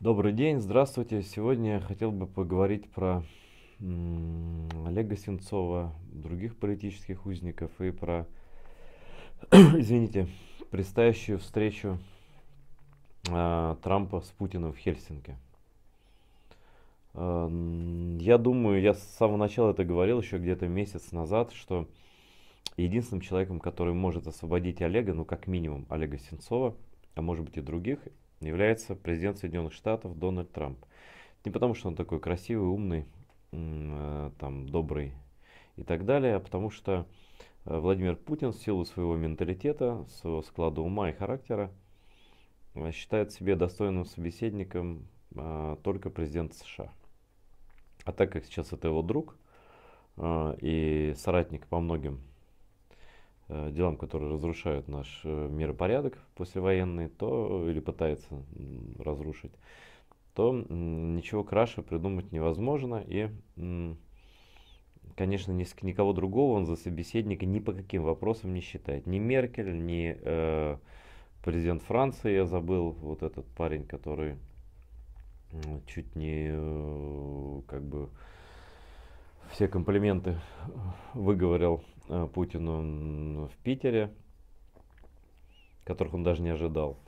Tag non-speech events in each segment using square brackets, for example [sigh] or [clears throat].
Добрый день, здравствуйте. Сегодня я хотел бы поговорить про Олега Сенцова, других политических узников и про, [clears throat] извините, предстоящую встречу э, Трампа с Путиным в Хельсинки. Э, я думаю, я с самого начала это говорил еще где-то месяц назад, что единственным человеком, который может освободить Олега, ну как минимум Олега Сенцова, а может быть и других, является президент Соединенных Штатов Дональд Трамп. Не потому, что он такой красивый, умный, э, там, добрый и так далее, а потому что э, Владимир Путин в силу своего менталитета, своего склада ума и характера э, считает себе достойным собеседником только президент США. А так как сейчас это его друг и соратник по многим Э, делам, которые разрушают наш э, миропорядок послевоенный, то или пытается разрушить, то ничего краше придумать невозможно. И, конечно, ни никого другого он за собеседника ни по каким вопросам не считает. Ни Меркель, ни э, президент Франции, я забыл, вот этот парень, который чуть не э, как бы все комплименты выговорил Э, Путину в Питере, которых он даже не ожидал.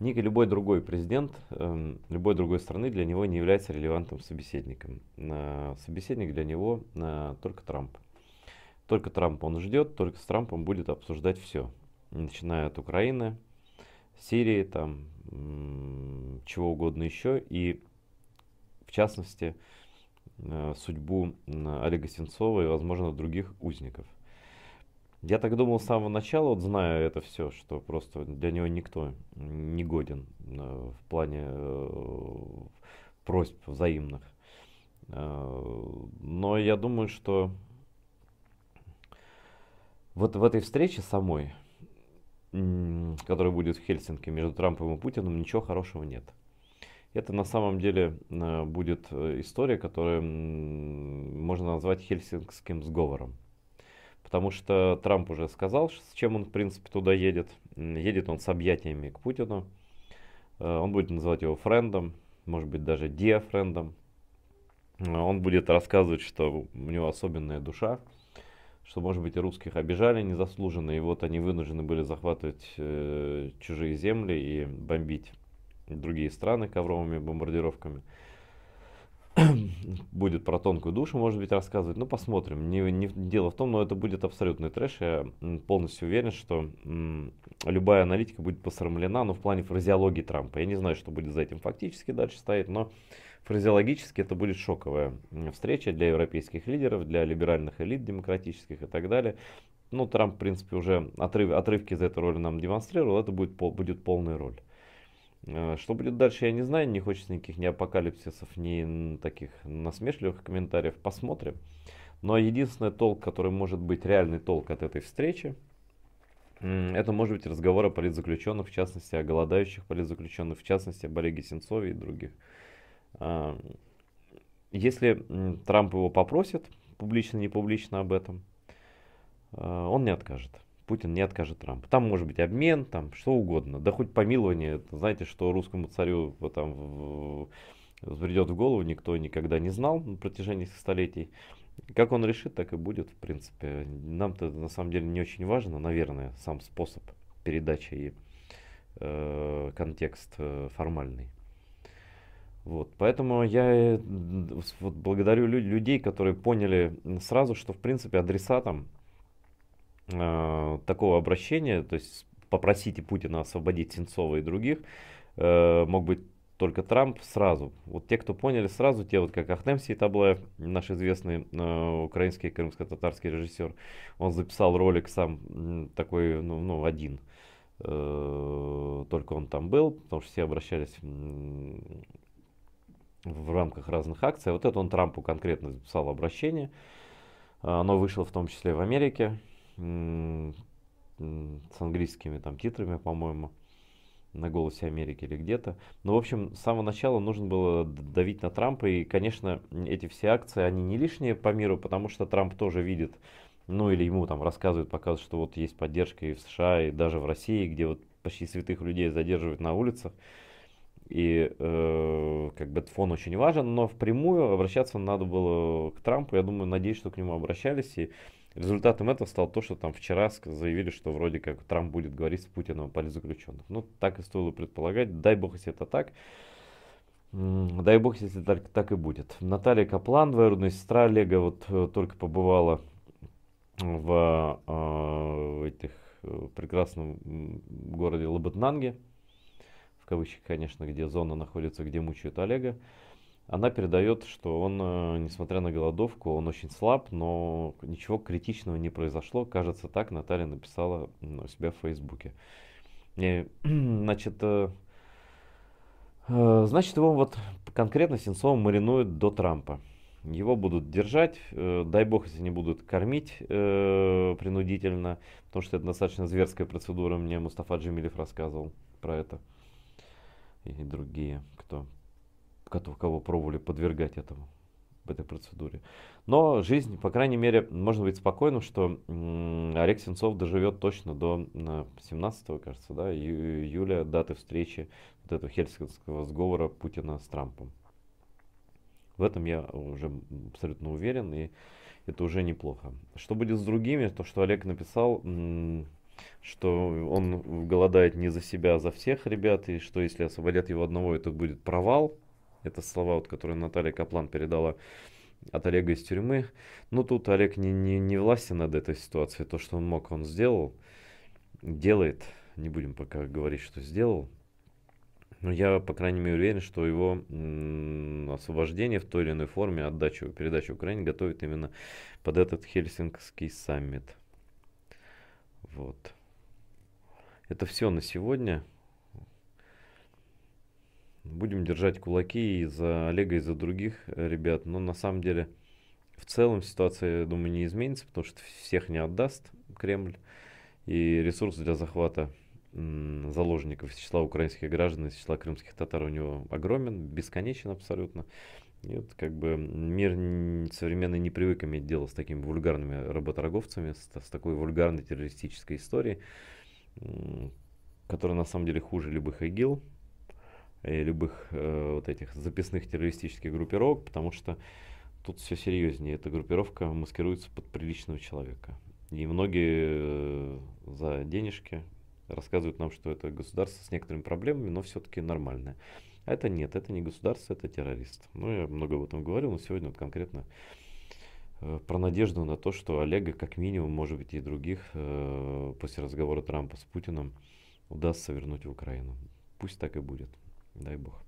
Ни любой другой президент эм, любой другой страны для него не является релевантным собеседником. Э, собеседник для него э, только Трамп. Только Трамп он ждет, только с Трампом будет обсуждать все. Начиная от Украины, Сирии, там, чего угодно еще. И в частности, судьбу Олега Сенцова и, возможно, других узников. Я так думал с самого начала, вот зная это все, что просто для него никто не годен э, в плане э, просьб взаимных. Э, но я думаю, что вот в этой встрече самой, которая будет в Хельсинки между Трампом и Путиным, ничего хорошего нет. Это на самом деле будет история, которую можно назвать хельсинкским сговором потому что Трамп уже сказал, с чем он, в принципе, туда едет. Едет он с объятиями к Путину. Э, он будет называть его френдом, может быть, даже диафрендом. Э, он будет рассказывать, что у него особенная душа, что, может быть, и русских обижали незаслуженно, и вот они вынуждены были захватывать э, чужие земли и бомбить другие страны ковровыми бомбардировками. [clears throat] будет про тонкую душу, может быть, рассказывать. Ну, посмотрим. Не, не, дело в том, но это будет абсолютный трэш. Я полностью уверен, что м, любая аналитика будет посрамлена, но в плане фразеологии Трампа. Я не знаю, что будет за этим фактически дальше стоять, но фразеологически это будет шоковая встреча для европейских лидеров, для либеральных элит демократических и так далее. Ну, Трамп, в принципе, уже отрыв, отрывки из этой роли нам демонстрировал. Это будет, будет полная роль. Э, что будет дальше, я не знаю, не хочется никаких ни апокалипсисов, ни таких насмешливых комментариев. Посмотрим. Но единственный толк, который может быть реальный толк от этой встречи, это может быть разговор о политзаключенных, в частности, о голодающих политзаключенных, в частности, об Олеге Сенцове и других. А, если Трамп его попросит, публично, не публично об этом, э, он не откажет. Путин не откажет Трампу. Там может быть обмен, там что угодно, да хоть помилование, знаете, что русскому царю там в, в голову, никто никогда не знал на протяжении столетий. Как он решит, так и будет, в принципе. Нам-то на самом деле не очень важно, наверное, сам способ передачи и э, контекст э, формальный. Вот, поэтому я э, вот благодарю лю- людей, которые поняли сразу, что в принципе адресатом э, такого обращения, то есть попросите Путина освободить Сенцова и других, э, мог быть только Трамп сразу. Вот те, кто поняли сразу, те вот как Ахтем Сейтаблаев, наш известный э, украинский крымско-татарский режиссер, он записал ролик сам такой, ну, ну один. Э, только он там был, потому что все обращались в рамках разных акций. А вот это он Трампу конкретно записал обращение. Оно вышло в том числе в Америке с английскими там титрами, по-моему, на «Голосе Америки» или где-то. Но, ну, в общем, с самого начала нужно было давить на Трампа, и, конечно, эти все акции, они не лишние по миру, потому что Трамп тоже видит, ну или ему там рассказывают, показывают, что вот есть поддержка и в США, и даже в России, где вот почти святых людей задерживают на улицах. И э, как бы этот фон очень важен, но впрямую обращаться надо было к Трампу. Я думаю, надеюсь, что к нему обращались. И Результатом этого стало то, что там вчера заявили, что вроде как Трамп будет говорить с Путиным о заключенных. Ну, так и стоило предполагать. Дай бог, если это так. Дай бог, если так, так и будет. Наталья Каплан, двоюродная сестра Олега, вот э, только побывала в, э, в этих э, прекрасном городе Лабытнанге, в кавычках, конечно, где зона находится, где мучают Олега она передает, что он, э, несмотря на голодовку, он очень слаб, но ничего критичного не произошло. Кажется, так Наталья написала у себя в Фейсбуке. И, [clears throat] значит, э, э, значит, его вот конкретно Сенцовым маринуют до Трампа. Его будут держать, э, дай бог, если не будут кормить э, принудительно, потому что это достаточно зверская процедура, мне Мустафа Джемилев рассказывал про это. И другие, кто кого пробовали подвергать этому, этой процедуре. Но жизнь, по крайней мере, можно быть спокойным, что Олег Сенцов доживет точно до 17, кажется, да, июля, даты встречи вот этого хельсинского сговора Путина с Трампом. В этом я уже абсолютно уверен, и это уже неплохо. Что будет с другими, то, что Олег написал, что он голодает не за себя, а за всех ребят, и что если освободят его одного, это будет провал. Это слова, вот, которые Наталья Каплан передала от Олега из тюрьмы. Но ну, тут Олег не, не, не властен над этой ситуацией. То, что он мог, он сделал. Делает. Не будем пока говорить, что сделал. Но я, по крайней мере, уверен, что его освобождение в той или иной форме, отдачу, передачу Украине готовит именно под этот Хельсинкский саммит. Вот. Это все на сегодня. Будем держать кулаки и за Олега, и за других э, ребят. Но на самом деле в целом ситуация, я думаю, не изменится, потому что всех не отдаст Кремль. И ресурс для захвата заложников из числа украинских граждан, из числа крымских татар у него огромен, бесконечен абсолютно. И вот как бы мир современный не привык иметь дело с такими вульгарными работорговцами, с, с такой вульгарной террористической историей, которая на самом деле хуже любых ИГИЛ, и любых э, вот этих записных террористических группировок, потому что тут все серьезнее. Эта группировка маскируется под приличного человека. И многие э, за денежки рассказывают нам, что это государство с некоторыми проблемами, но все-таки нормальное. А это нет, это не государство, это террорист. Ну, я много об этом говорил, но сегодня вот конкретно э, про надежду на то, что Олега, как минимум, может быть, и других, э, после разговора Трампа с Путиным, удастся вернуть в Украину. Пусть так и будет. Дай Бог.